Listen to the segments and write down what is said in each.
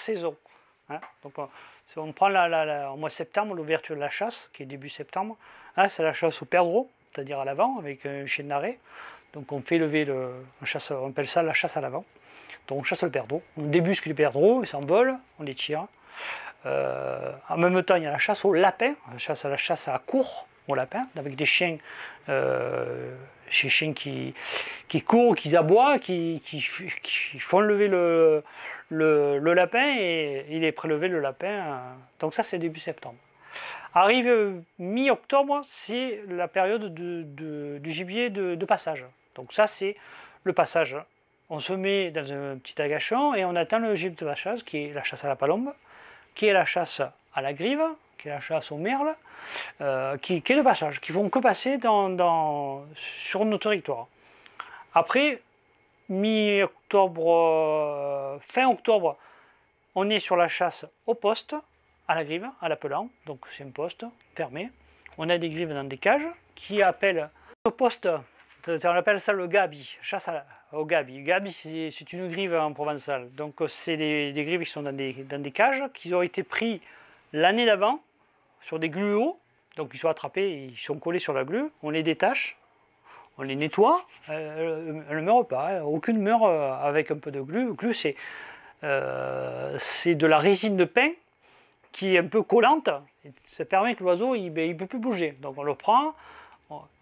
saison. Hein. Donc, on prend la, la, en mois de septembre l'ouverture de la chasse, qui est début septembre. Hein, c'est la chasse au perdreau, c'est-à-dire à, l'avant, avec un chien d'arrêt. Donc on fait lever le. On, chasse, on appelle ça la chasse à l'avant. Donc on chasse le perdreau. On débusque les perdreaux, ils s'envolent, on les tire. Euh, en même temps, il y a la chasse au lapin, la chasse à la chasse à court au lapin, avec des chiens euh, ces chiens qui, qui courent, qui aboient, qui, qui, font lever le, le, lapin et il est prélevé le lapin. Euh, donc ça, c'est début septembre. Arrive mi-octobre, c'est la période de, du gibier de, passage. Donc ça, c'est le passage. On se met dans un petit agachon et on attend le gibier de passage, qui est la chasse à la palombe, qui est la chasse à la grive, qui est la chasse aux merles, euh, qui, est le passage, qui vont que passer dans, sur nos territoires. Après, mi-octobre, euh, fin octobre, on est sur la chasse au poste, à la grive, à l'appelant, donc c'est un poste fermé. On a des grives dans des cages qui appellent au poste, on appelle ça le gabi, chasse au gabi. Gabi, c'est une grive en provençal, donc c'est des, des, grives qui sont dans des, cages, qui ont été prises L'année d'avant, sur des gluos, donc ils sont attrapés, ils sont collés sur la glue, on les détache, on les nettoie, euh, elles ne meurent pas, hein. aucune meurt euh, avec un peu de glu. Le glu, euh, c'est de la résine de pain qui est un peu collante, ça permet que l'oiseau, il ne ben, peut plus bouger. Donc on le prend,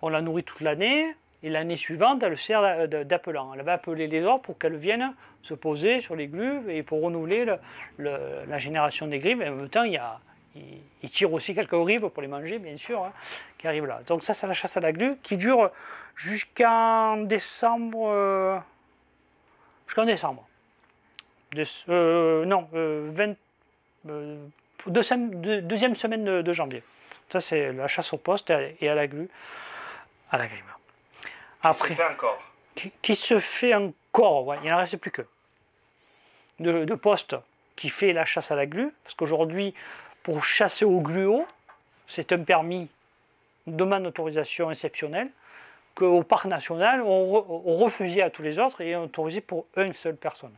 on la nourrit toute l'année, et l'année suivante, elle sert d'appelant. Elle va appeler les orques pour qu'elles viennent se poser sur les glues et pour renouveler la génération des grives. Et en même temps, il, y tire aussi quelques grives pour les manger, bien sûr, hein, qui arrivent là. Donc ça, c'est la chasse à la glue qui dure jusqu'en décembre. Euh, jusqu'en décembre. Euh, non, euh, deuxième, semaine de, janvier. Ça, c'est la chasse au poste et à la glue, à la grive qui se fait encore. Qui, se fait encore, il n'en reste plus que. De, postes qui fait la chasse à la glu, parce qu'aujourd'hui, pour chasser au gluo, c'est un permis demande d'autorisation exceptionnelle qu'au parc national, on, refusé refusait à tous les autres et on autorisait pour une seule personne.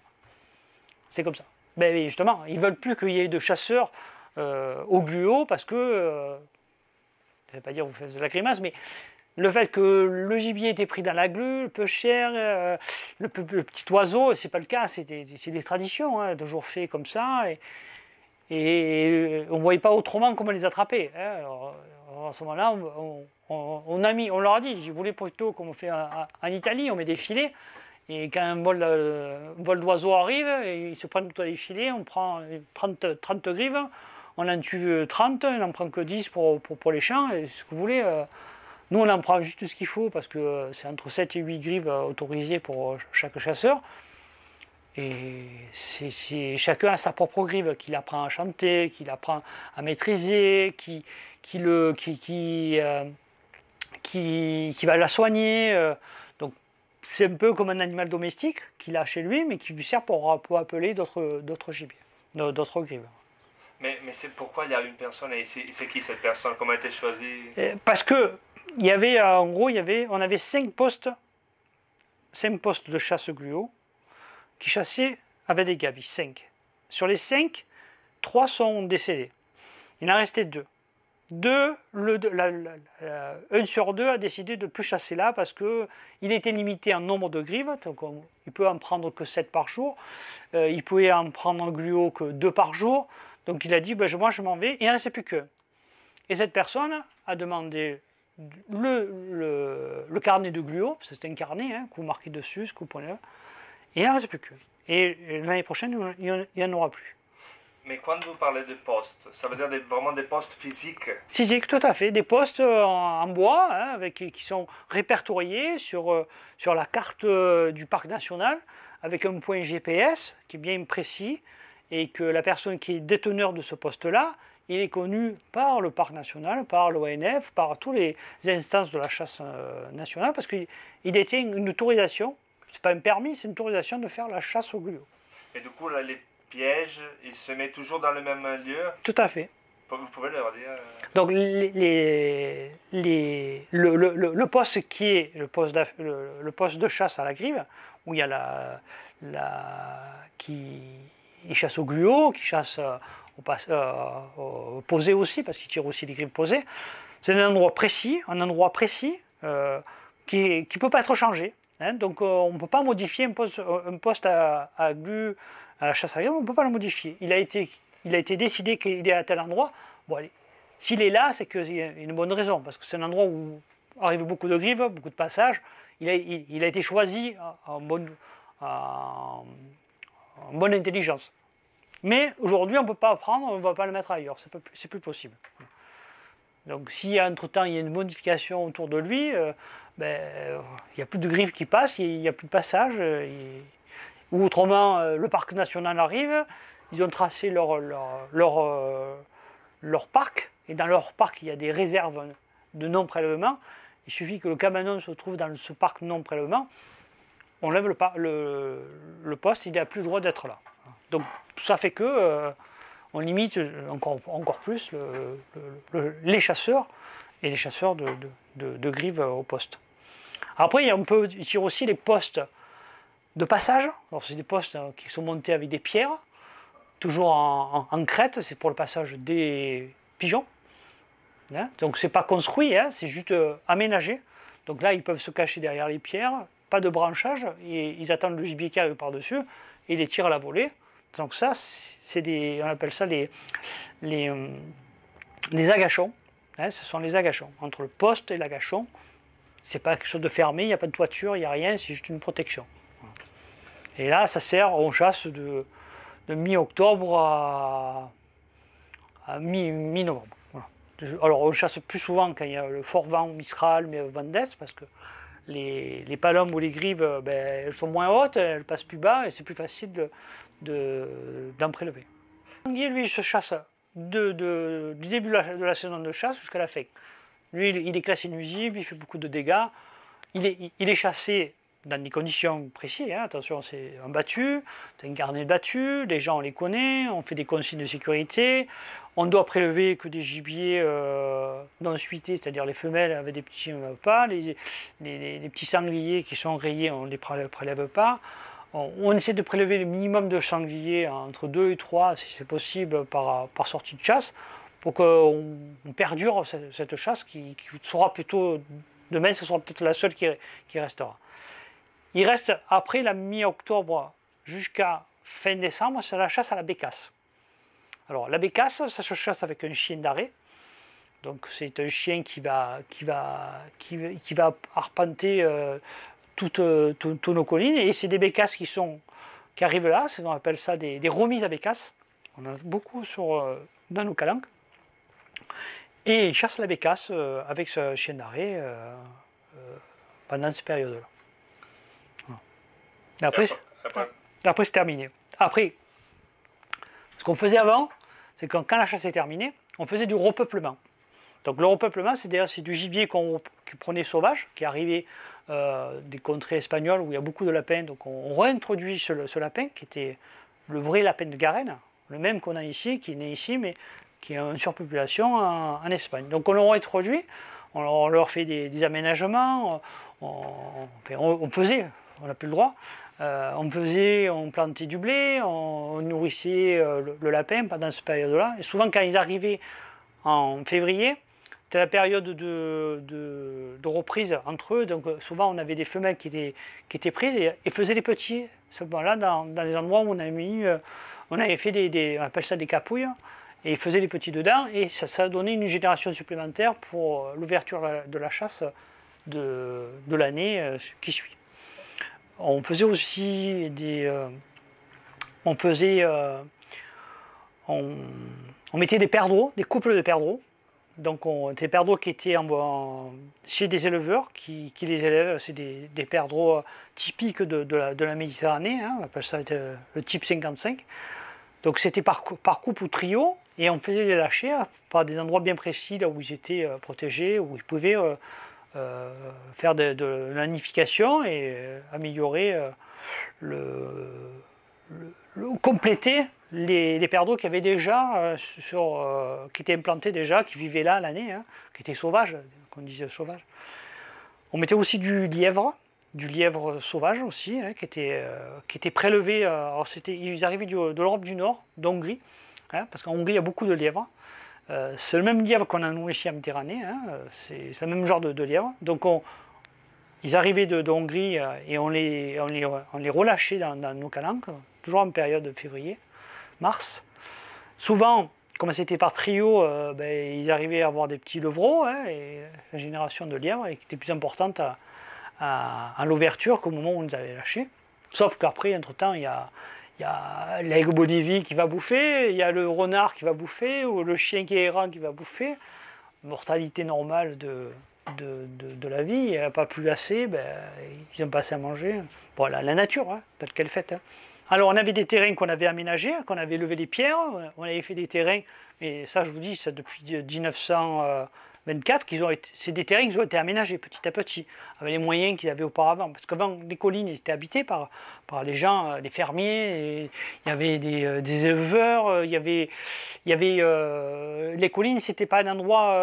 C'est comme ça. Mais ben justement, ils veulent plus qu'il y ait de chasseurs euh, au gluo parce que, je ne vais pas dire vous faites la grimace, mais le fait que le gibier était pris dans la glu, peu cher, euh, le, petit oiseau, c'est pas le cas, c'est des, traditions, toujours hein, fait comme ça. Et, euh, on ne voyait pas autrement comment les attraper. Hein. à ce moment-là, on, a on leur a dit, je voulais plutôt comme on fait en, Italie, on met des filets, et quand euh, un vol, d'oiseau arrive, et ils se prennent tous les filets, on prend 30, 30 grives, on en tue 30, on n'en prend que 10 pour, les champs, et ce que vous voulez. Nous, on en prend juste ce qu'il faut parce que euh, c'est entre 7 et 8 grives euh, autorisées pour euh, chaque chasseur. Et c'est chacun a sa propre grive, qu'il apprend à chanter, qu'il apprend à maîtriser, qui, qui, le, qui, qui, qui, va la soigner. Donc c'est un peu comme un animal domestique qu'il a chez lui, mais qui lui sert pour, pour appeler d'autres gibiers, d'autres grives. Mais, mais c'est pourquoi il y a une personne et c'est qui cette personne Comment elle a été choisie Parce que il y avait, euh, en gros, il y avait, on avait cinq postes, cinq postes de chasse gluo qui chassaient avec des gabis, cinq. Sur les cinq, trois sont décédés. Il en restait deux. Deux, le, un sur deux a décidé de ne plus chasser là parce qu'il était limité en nombre de grives, donc ne il peut en prendre que sept par jour, il euh, il pouvait en prendre en gluo que deux par jour, donc il a dit ben, moi je m'en vais, et il n'en restait plus que Et cette personne a demandé le, le, le, carnet de Gluo, c'est un carnet, hein, que vous marquez dessus, ce que là, et il n'en reste plus que. Et l'année prochaine, il n'y en aura plus. Mais quand vous parlez de postes, ça veut dire vraiment des postes physiques Physiques, tout à fait. Des postes euh, en, bois hein, avec, qui sont répertoriés sur, euh, sur la carte euh, du parc national avec un point GPS qui est bien précis et que la personne qui est déteneur de ce poste-là il est connu par le parc national, par l'ONF, par toutes les instances de la chasse euh, nationale, parce qu'il détient une autorisation, c'est pas un permis, c'est une autorisation de faire la chasse au gluau. Et du coup, les pièges, ils se mettent toujours dans le même lieu Tout à fait. Vous pouvez leur dire... Euh, Donc, les, les, le, poste qui est le poste, le, poste de chasse à la grive, où il y a la... qui, chasse au gluau, qui chasse euh, posé aussi, parce qu'il tire aussi des griffes posées. C'est un endroit précis, un endroit précis euh, qui ne peut pas être changé. Hein. donc euh, on ne peut pas modifier un poste, un poste à, à glu, à la chasse à on ne peut pas le modifier. Il a été, il a été décidé qu'il est à tel endroit. Bon, s'il est là, c'est qu'il y a une bonne raison, parce que c'est un endroit où arrivent beaucoup de grives, beaucoup de passages. Il a, il, a été choisi en bonne, en bonne intelligence. Mais aujourd'hui, on ne peut pas prendre, on ne va pas le mettre ailleurs, c'est plus, plus possible. Donc si entre-temps il y a une modification autour de lui, euh, ben, il n'y a plus de griffes qui passent, il n'y a plus de passage. Euh, ou autrement, euh, le parc national arrive, ils ont tracé leur, leur, parc, et dans leur parc il y a des réserves de non-prélèvement. Il suffit que le cabanon se trouve dans ce parc non-prélèvement, on lève le poste, il n'a plus le droit d'être là. Donc ça fait que euh, on limite euh, encore, encore plus les chasseurs et les chasseurs de, de, grives au poste. Après, on peut tirer aussi les postes de passage. Ce c'est des postes hein, qui sont montés avec des pierres, toujours en, crête, c'est pour le passage des pigeons. Donc, hein. Donc, c'est pas construit, hein, c'est juste euh, aménagé. Donc là, ils peuvent se cacher derrière les pierres, pas de branchage, ils attendent le gibier par-dessus, et les tirent à la volée. Donc ça, c'est des, on appelle ça les, les, euh, agachons. Hein, ce sont les agachons. Entre le poste et l'agachon, c'est pas quelque chose de fermé, il n'y a pas de toiture, il n'y a rien, c'est juste une protection. Et là, ça sert, on chasse de, mi-octobre à, mi-novembre. Alors, on chasse plus souvent quand il y a le fort vent mistral, mais Vendès, parce que les, les ou les grives, euh, ben, elles sont moins hautes, elles passent plus bas et c'est plus facile d'en prélever. L'anguille, lui, se chasse du début de la, saison de chasse jusqu'à la fin. Lui, il, est classé nuisible, il fait beaucoup de dégâts. il est chassé dans des conditions précises. Hein, attention, c'est un battu, c'est un carnet battu, les gens, on les connaît, on fait des consignes de sécurité, on doit prélever que des gibiers euh, non suités, c'est-à-dire les femelles avec des petits, on euh, ne pas, les, les, petits sangliers qui sont rayés, on ne les prélève pas. On, essaie de prélever le minimum de sangliers, entre 2 et 3, si c'est possible, par, sortie de chasse, pour qu'on perdure cette, chasse qui, sera plutôt, demain, ce sera peut-être la seule qui restera. Il reste après la mi-octobre jusqu'à fin décembre, c'est la chasse à la bécasse. Alors la bécasse, ça se chasse avec un chien d'arrêt. Donc c'est un chien qui va, qui va, qui, va arpenter euh, toutes, nos collines. Et c'est des bécasses qui, sont, qui arrivent là, on appelle ça des, remises à bécasses. On en a beaucoup sur, euh, dans nos calanques. Et il chasse la bécasse euh, avec ce chien d'arrêt pendant cette période-là après, après, c'est terminé. Après, ce qu'on faisait avant, c'est quand, quand la chasse est terminée, on faisait du repeuplement. Donc le repeuplement, c'est c'est du gibier qu'on prenait sauvage, qui arrivait euh, des contrées espagnoles où il y a beaucoup de lapins. Donc on, réintroduit ce, lapin qui était le vrai lapin de Garenne, le même qu'on a ici, qui est né ici, mais qui a une surpopulation en, Espagne. Donc on l'a réintroduit, on, leur fait des, aménagements, on, on faisait, on n'a plus le droit, euh, on faisait, on plantait du blé, on, nourrissait euh, le, lapin pendant cette période-là. Et souvent, quand ils arrivaient en février, c'était la période de, reprise entre eux. Donc, euh, souvent, on avait des femelles qui étaient, prises et, faisaient des petits, ce là dans, les endroits où on avait, mis, on avait fait des, on appelle ça des capouilles. Et ils faisaient les petits dedans, et ça, donnait une génération supplémentaire pour l'ouverture de la chasse de l'année qui suit. On faisait aussi des. Euh, on faisait. Euh, on, mettait des perdros, des couples de perdreaux. Donc, on, des perdreaux qui étaient chez des éleveurs qui, les élèvent. C'est des, perdros typiques de, la, Méditerranée. Hein. on appelle ça le type 55. Donc, c'était par, par couple ou trio. Et on faisait les lâcher par des endroits bien précis, là où ils étaient euh, protégés, où ils pouvaient euh, faire de, de et euh, améliorer, euh, le, compléter les, les qui avaient déjà, sur, qui étaient implantés déjà, qui vivaient là l'année, hein, qui étaient sauvages, qu'on disait sauvages. On mettait aussi du lièvre, du lièvre sauvage aussi, hein, qui, était, qui était prélevé. c'était, ils arrivaient de l'Europe du Nord, d'Hongrie, hein, parce qu'en Hongrie il y a beaucoup de lièvres. Euh, c'est le même lièvre qu'on a nourri en Méditerranée, hein. c'est le même genre de, lièvre. Donc ils arrivaient de, Hongrie euh, et on les, on les, on relâchait dans, nos calanques, toujours en période de février, mars. Souvent, comme c'était par trio, euh, ben, ils arrivaient à avoir des petits levraux, hein, et la génération de lièvres était plus importante à, à l'ouverture qu'au moment où on les avait lâchés. Sauf qu'après, entre-temps, il y a, il y a l'aigle qui va bouffer, il y a le renard qui va bouffer, ou le chien qui est errant qui va bouffer. Mortalité normale de, de, la vie, il n'y a pas plus assez, ben, ils n'ont pas assez à manger. Voilà, la nature, hein, telle qu'elle fait. Hein. Alors on avait des terrains qu'on avait aménagés, hein, qu'on avait levé les pierres, on avait fait des terrains, et ça je vous dis, ça depuis 1900... 24, c'est des terrains qui ont été aménagés petit à petit, avec les moyens qu'ils avaient auparavant. Parce qu'avant, les collines étaient habitées par, par les gens, les euh, fermiers, il y avait des, euh, des, éleveurs, euh, il y avait... Il y avait les collines, c'était pas un endroit...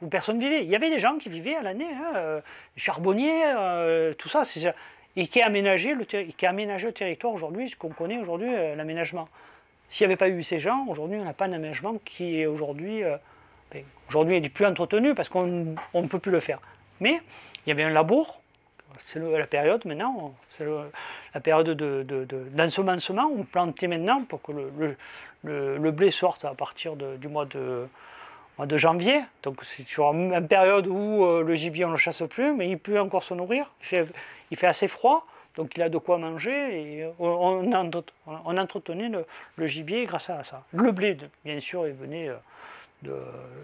où personne vivait. Il y avait des gens qui vivaient à l'année, hein, charbonniers, tout ça, et qui a aménagé le, territoire aujourd'hui, ce qu'on connaît aujourd'hui, l'aménagement. S'il n'y avait pas eu ces gens, aujourd'hui, on n'a pas un aménagement qui est aujourd'hui Aujourd'hui, il n'est plus entretenu parce qu'on ne peut plus le faire. Mais il y avait un labour, c'est la période maintenant, c'est la période d'ensemencement. De, on plantait maintenant pour que le, blé sorte à partir du mois de, janvier. Donc c'est sur une période où euh, le gibier, on ne le chasse plus, mais il peut encore se nourrir. Il fait, assez froid, donc il a de quoi manger et on, entretenait le, le, gibier grâce à ça. Le blé, bien sûr, il venait euh,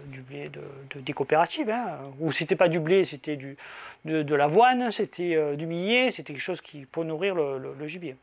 du blé de, des coopératives. Hein. Ou c'était pas du blé, c'était de, l'avoine, c'était euh, du millet, c'était quelque chose qui, pour nourrir le, gibier.